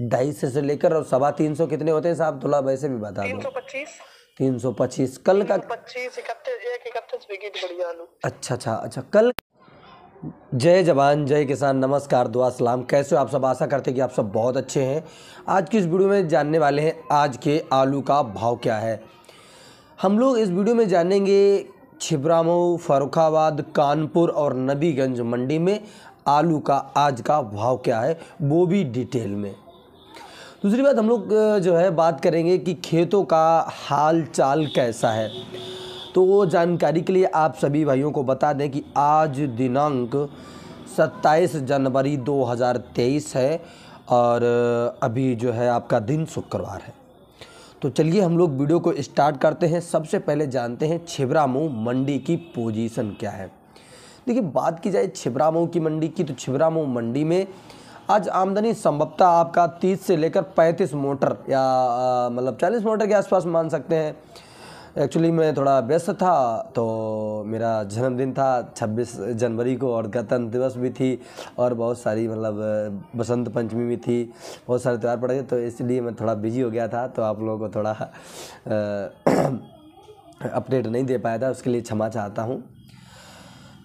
ढाई से लेकर और सवा तीन सौ कितने होते हैं साहब थोड़ा वैसे भी बता दो तीन सौ पच्चीस कल का पच्चीस अच्छा अच्छा अच्छा कल जय जवान जय किसान नमस्कार दुआ सलाम कैसे हो आप सब आशा करते हैं कि आप सब बहुत अच्छे हैं आज की इस वीडियो में जानने वाले हैं आज के आलू का भाव क्या है हम लोग इस वीडियो में जानेंगे छिबरामऊ फरुखाबाद कानपुर और नबीगंज मंडी में आलू का आज का भाव क्या है वो भी डिटेल में दूसरी बात हम लोग जो है बात करेंगे कि खेतों का हाल चाल कैसा है तो वो जानकारी के लिए आप सभी भाइयों को बता दें कि आज दिनांक 27 जनवरी 2023 है और अभी जो है आपका दिन शुक्रवार है तो चलिए हम लोग वीडियो को स्टार्ट करते हैं सबसे पहले जानते हैं छिबरामऊ मंडी की पोजीशन क्या है देखिए बात की जाए छिबरामऊ की मंडी की तो छिबरामऊ मंडी में आज आमदनी संभवतः आपका 30 से लेकर 35 मोटर या मतलब 40 मोटर के आसपास मान सकते हैं एक्चुअली मैं थोड़ा व्यस्त था तो मेरा जन्मदिन था 26 जनवरी को और गणतंत्र दिवस भी थी और बहुत सारी मतलब बसंत पंचमी भी थी बहुत सारे त्यौहार पड़ गए तो इसलिए मैं थोड़ा बिजी हो गया था तो आप लोगों को थोड़ा अपडेट नहीं दे पाया था उसके लिए क्षमा चाहता हूँ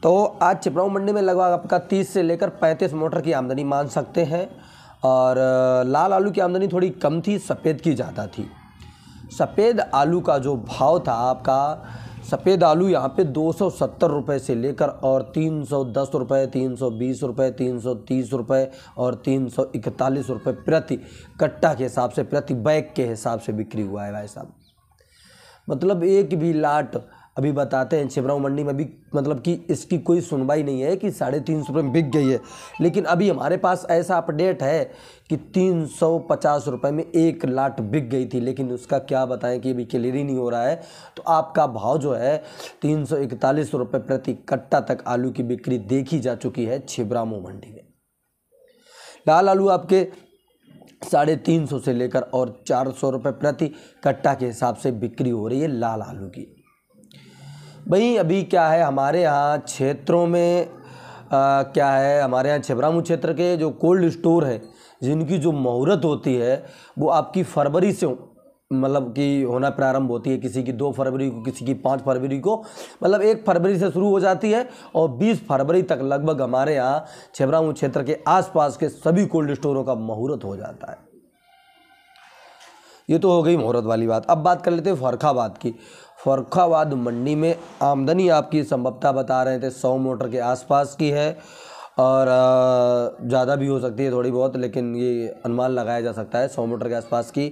तो आज चिपराऊ मंडी में लगभग आपका 30 से लेकर 35 मोटर की आमदनी मान सकते हैं और लाल आलू की आमदनी थोड़ी कम थी सफ़ेद की ज़्यादा थी सफ़ेद आलू का जो भाव था आपका सफ़ेद आलू यहाँ पे दो सौ से लेकर और तीन सौ दस रुपये तीन सौ बीस रुपये तीन सौ तीस रुपये और तीन सौ इकतालीस रुपये प्रति कट्टा के हिसाब से प्रति बैग के हिसाब से बिक्री हुआ है भाई साहब मतलब एक भी लाट अभी बताते हैं छिबराऊ मंडी में भी मतलब कि इसकी कोई सुनवाई नहीं है कि साढ़े तीन सौ रुपये में बिक गई है लेकिन अभी हमारे पास ऐसा अपडेट है कि तीन सौ पचास रुपये में एक लाट बिक गई थी लेकिन उसका क्या बताएं कि अभी क्लियर ही नहीं हो रहा है तो आपका भाव जो है तीन सौ इकतालीस रुपये प्रति कट्टा तक आलू की बिक्री देखी जा चुकी है छिबरामू मंडी में लाल आलू आपके साढ़े तीन सौ से लेकर और चार सौ रुपये प्रति कट्टा के हिसाब से बिक्री हो रही है लाल आलू की भाई अभी क्या है हमारे यहाँ क्षेत्रों में आ, क्या है हमारे यहाँ छिबरामू क्षेत्र के जो कोल्ड स्टोर है जिनकी जो मुहूर्त होती है वो आपकी फरवरी से मतलब कि होना प्रारंभ होती है किसी की दो फरवरी को किसी की पाँच फरवरी को मतलब एक फरवरी से शुरू हो जाती है और बीस फरवरी तक लगभग हमारे यहाँ छिबरामू क्षेत्र के आसपास के सभी कोल्ड स्टोरों का मुहूर्त हो जाता है ये तो हो गई मुहूर्त वाली बात अब बात कर लेते हैं फरखाबाद की फ़र्खाबाद मंडी में आमदनी आपकी संभवता बता रहे थे सौ मोटर के आसपास की है और ज़्यादा भी हो सकती है थोड़ी बहुत लेकिन ये अनुमान लगाया जा सकता है सौ मोटर के आसपास की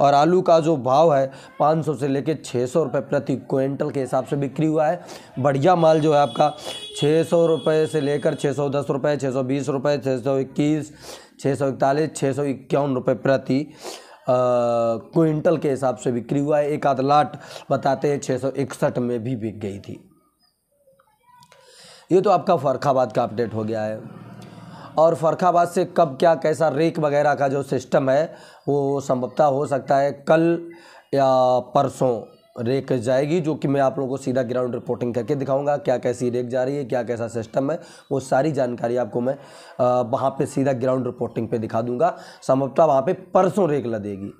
और आलू का जो भाव है 500 से लेकर 600 रुपये प्रति क्विंटल के हिसाब से बिक्री हुआ है बढ़िया माल जो है आपका 600 रुपये से लेकर 610 सौ इक्कीस छः सौ इकतालीस छः सौ इक्यावन रुपये प्रति क्विंटल के हिसाब से बिक्री हुआ है एक आध लाट बताते हैं छः में भी बिक गई थी ये तो आपका फरखाबाद का अपडेट हो गया है और फ़रखाबाद से कब क्या कैसा रेक वगैरह का जो सिस्टम है वो संभवतः हो सकता है कल या परसों रेक जाएगी जो कि मैं आप लोगों को सीधा ग्राउंड रिपोर्टिंग करके दिखाऊंगा क्या कैसी रेक जा रही है क्या कैसा सिस्टम है वो सारी जानकारी आपको मैं वहाँ पे सीधा ग्राउंड रिपोर्टिंग पे दिखा दूंगा संभवतः वहाँ पे परसों रेक लदेगी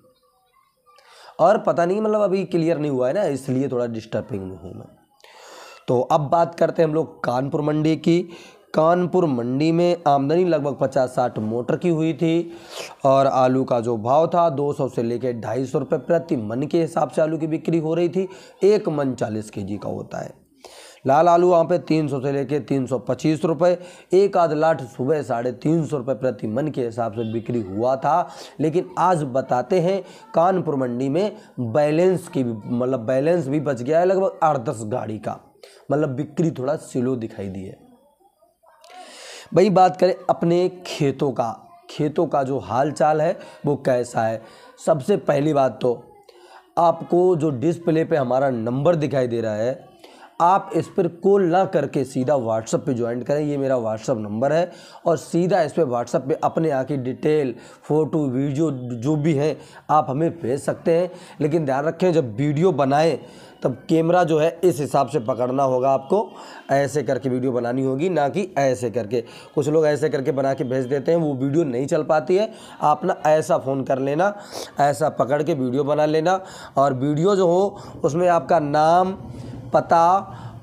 और पता नहीं मतलब अभी क्लियर नहीं हुआ है ना इसलिए थोड़ा डिस्टर्बिंग हूँ मैं तो अब बात करते हैं हम लोग कानपुर मंडी की कानपुर मंडी में आमदनी लगभग पचास साठ मोटर की हुई थी और आलू का जो भाव था 200 से लेकर ढाई सौ रुपये प्रति मन के हिसाब से आलू की बिक्री हो रही थी एक मन चालीस के जी का होता है लाल आलू वहाँ पे 300 से लेकर तीन सौ पच्चीस रुपये एक आध लाठ सुबह साढ़े तीन सौ रुपये प्रति मन के हिसाब से बिक्री हुआ था लेकिन आज बताते हैं कानपुर मंडी में बैलेंस की मतलब बैलेंस भी बच गया है लगभग आठ दस गाड़ी का मतलब बिक्री थोड़ा स्लो दिखाई दी है वही बात करें अपने खेतों का खेतों का जो हाल चाल है वो कैसा है सबसे पहली बात तो आपको जो डिस्प्ले पे हमारा नंबर दिखाई दे रहा है आप इस पर कॉल ना करके सीधा व्हाट्सअप पे ज्वाइन करें ये मेरा व्हाट्सअप नंबर है और सीधा इस पर व्हाट्सअप पे अपने आके डिटेल फ़ोटो वीडियो जो भी है आप हमें भेज सकते हैं लेकिन ध्यान रखें जब वीडियो बनाएं तब कैमरा जो है इस हिसाब से पकड़ना होगा आपको ऐसे करके वीडियो बनानी होगी ना कि ऐसे करके कुछ लोग ऐसे करके बना के भेज देते हैं वो वीडियो नहीं चल पाती है आप ना ऐसा फ़ोन कर लेना ऐसा पकड़ के वीडियो बना लेना और वीडियो जो हो उसमें आपका नाम पता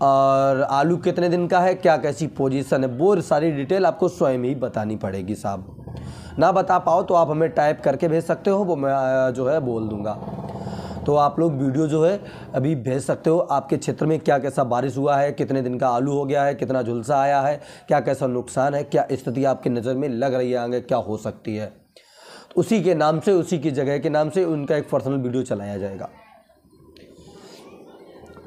और आलू कितने दिन का है क्या कैसी पोजिशन है वो सारी डिटेल आपको स्वयं ही बतानी पड़ेगी साहब ना बता पाओ तो आप हमें टाइप करके भेज सकते हो वो मैं जो है बोल दूँगा तो आप लोग वीडियो जो है अभी भेज सकते हो आपके क्षेत्र में क्या कैसा बारिश हुआ है कितने दिन का आलू हो गया है कितना झुलसा आया है क्या कैसा नुकसान है क्या स्थिति आपकी नज़र में लग रही है आगे क्या हो सकती है उसी के नाम से उसी की जगह के नाम से उनका एक पर्सनल वीडियो चलाया जाएगा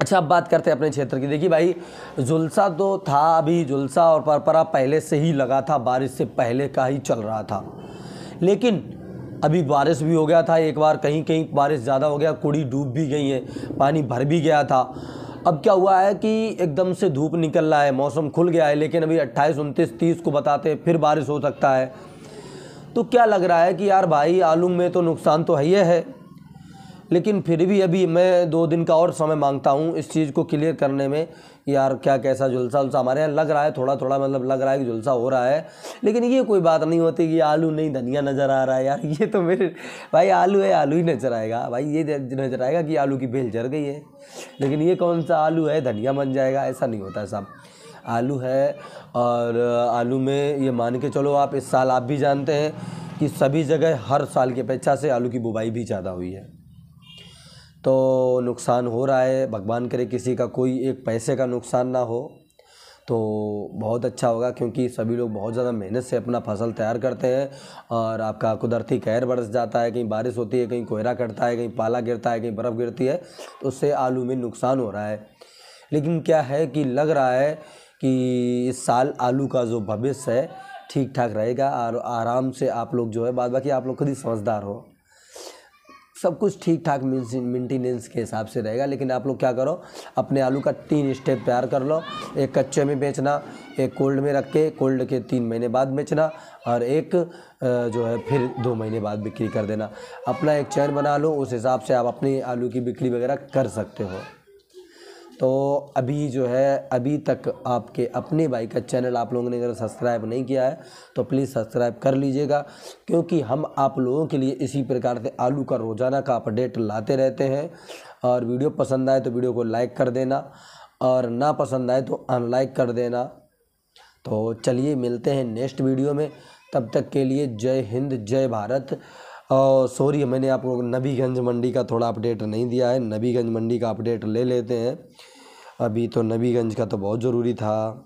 अच्छा अब बात करते हैं अपने क्षेत्र की देखिए भाई जुलसा तो था अभी जुलसा और परपरा पहले से ही लगा था बारिश से पहले का ही चल रहा था लेकिन अभी बारिश भी हो गया था एक बार कहीं कहीं बारिश ज़्यादा हो गया कुड़ी डूब भी गई है पानी भर भी गया था अब क्या हुआ है कि एकदम से धूप निकल रहा है मौसम खुल गया है लेकिन अभी अट्ठाईस उनतीस तीस को बताते हैं फिर बारिश हो सकता है तो क्या लग रहा है कि यार भाई आलू में तो नुकसान तो है ही है लेकिन फिर भी अभी मैं दो दिन का और समय मांगता हूँ इस चीज़ को क्लियर करने में यार क्या कैसा जुलसा उलसा हमारे यहाँ लग रहा है थोड़ा थोड़ा मतलब लग रहा है कि जुलसा हो रहा है लेकिन ये कोई बात नहीं होती कि आलू नहीं धनिया नज़र आ रहा है यार ये तो मेरे भाई आलू है आलू ही नज़र आएगा भाई ये नज़र आएगा कि आलू की बेल जर गई है लेकिन ये कौन सा आलू है धनिया बन जाएगा ऐसा नहीं होता है साहब आलू है और आलू में ये मान के चलो आप इस साल आप भी जानते हैं कि सभी जगह हर साल की अपेक्षा से आलू की बुवाई भी ज़्यादा हुई है तो नुकसान हो रहा है भगवान करे किसी का कोई एक पैसे का नुकसान ना हो तो बहुत अच्छा होगा क्योंकि सभी लोग बहुत ज़्यादा मेहनत से अपना फसल तैयार करते हैं और आपका कुदरती कहर बरस जाता है कहीं बारिश होती है कहीं कोहरा कटता है कहीं पाला गिरता है कहीं बर्फ़ गिरती है तो उससे आलू में नुकसान हो रहा है लेकिन क्या है कि लग रहा है कि इस साल आलू का जो भविष्य है ठीक ठाक रहेगा और आराम से आप लोग जो है बाद बाकी आप लोग खुद ही समझदार हो सब कुछ ठीक ठाक मेंटेनेंस के हिसाब से रहेगा लेकिन आप लोग क्या करो अपने आलू का तीन स्टेप तैयार कर लो एक कच्चे में बेचना एक कोल्ड में रख के कोल्ड के तीन महीने बाद बेचना और एक जो है फिर दो महीने बाद बिक्री कर देना अपना एक चैन बना लो उस हिसाब से आप अपनी आलू की बिक्री वगैरह कर सकते हो तो अभी जो है अभी तक आपके अपने भाई का चैनल आप लोगों ने अगर सब्सक्राइब नहीं किया है तो प्लीज़ सब्सक्राइब कर लीजिएगा क्योंकि हम आप लोगों के लिए इसी प्रकार से आलू का रोज़ाना का अपडेट लाते रहते हैं और वीडियो पसंद आए तो वीडियो को लाइक कर देना और ना पसंद आए तो अनलाइक कर देना तो चलिए मिलते हैं नेक्स्ट वीडियो में तब तक के लिए जय हिंद जय भारत और सॉरी मैंने आपको नबीगंज मंडी का थोड़ा अपडेट नहीं दिया है नबीगंज मंडी का अपडेट ले लेते हैं अभी तो नबीगंज का तो बहुत ज़रूरी था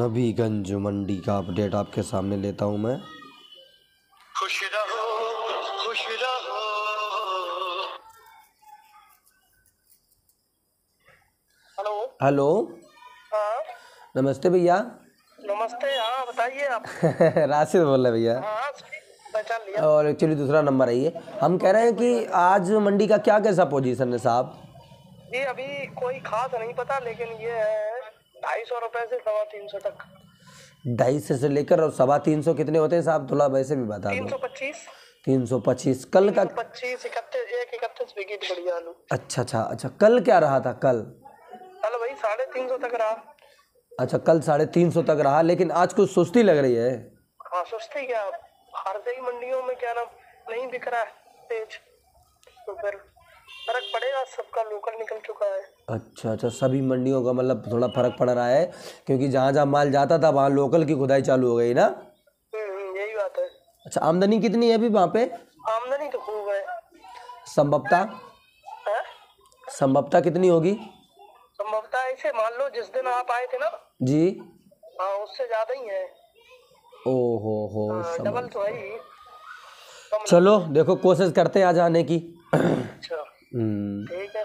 नबीगंज मंडी का अपडेट आपके सामने लेता हूं मैं खुश रहो खुश रहो हेलो हाँ। नमस्ते भैया नमस्ते हाँ, बताइए आप राशिद बोल रहे भैया हाँ, और एक्चुअली दूसरा नंबर है ये हम कह रहे हैं कि आज मंडी का क्या कैसा पोजीशन है साहब जी अभी कोई खास नहीं पता लेकिन ये है ढाई सौ रुपये से सवा तीन सौ तक ढाई सौ से लेकर और सवा तीन सौ कितने होते हैं साहब थोड़ा वैसे भी बता दो तीन सौ पच्चीस कल का पच्चीस इकतीस एक इकतीस बढ़िया आलू अच्छा अच्छा अच्छा कल क्या रहा था कल तीन सौ तक रहा अच्छा कल साढ़े तीन सौ तक रहा लेकिन आज कुछ सुस्ती लग रही है हाँ सुस्ती क्या हर हरदई मंडियों में क्या नाम नहीं बिक रहा है तेज तो फिर फर्क पड़ेगा सबका लोकल निकल चुका है अच्छा अच्छा सभी मंडियों का मतलब थोड़ा फर्क पड़ रहा है क्योंकि जहाँ जहाँ माल जाता था वहाँ लोकल की खुदाई चालू हो गई ना हम्म, हम्म, यही बात है अच्छा आमदनी कितनी है अभी वहाँ पे आमदनी तो खूब है संभवता हाँ? संभवता कितनी होगी संभवता से मान लो जिस दिन आप आए थे ना जी हाँ उससे ज्यादा ही है ओहो हो डबल हाँ, तो है ही चलो देखो कोशिश करते हैं आज आने की अच्छा। हम्म। ठीक है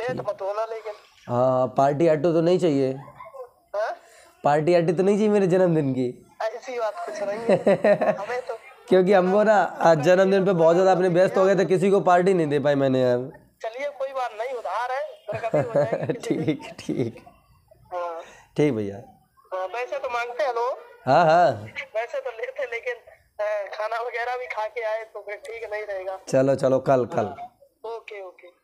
लेट मत होना लेकिन हाँ पार्टी आटो तो नहीं चाहिए हा? पार्टी आटी तो नहीं चाहिए मेरे जन्मदिन की ऐसी बात कुछ नहीं है हमें तो क्योंकि हमको ना आज जन्मदिन पे तो बहुत ज़्यादा अपने व्यस्त हो गए थे किसी को पार्टी नहीं दे पाई मैंने यार ठीक ठीक हाँ। ठीक भैया पैसे हाँ, तो मांगते हैं लोग हाँ हाँ पैसे तो लेते लेकिन खाना वगैरह भी खा के आए तो फिर ठीक नहीं रहेगा चलो चलो कल कल हाँ, ओके ओके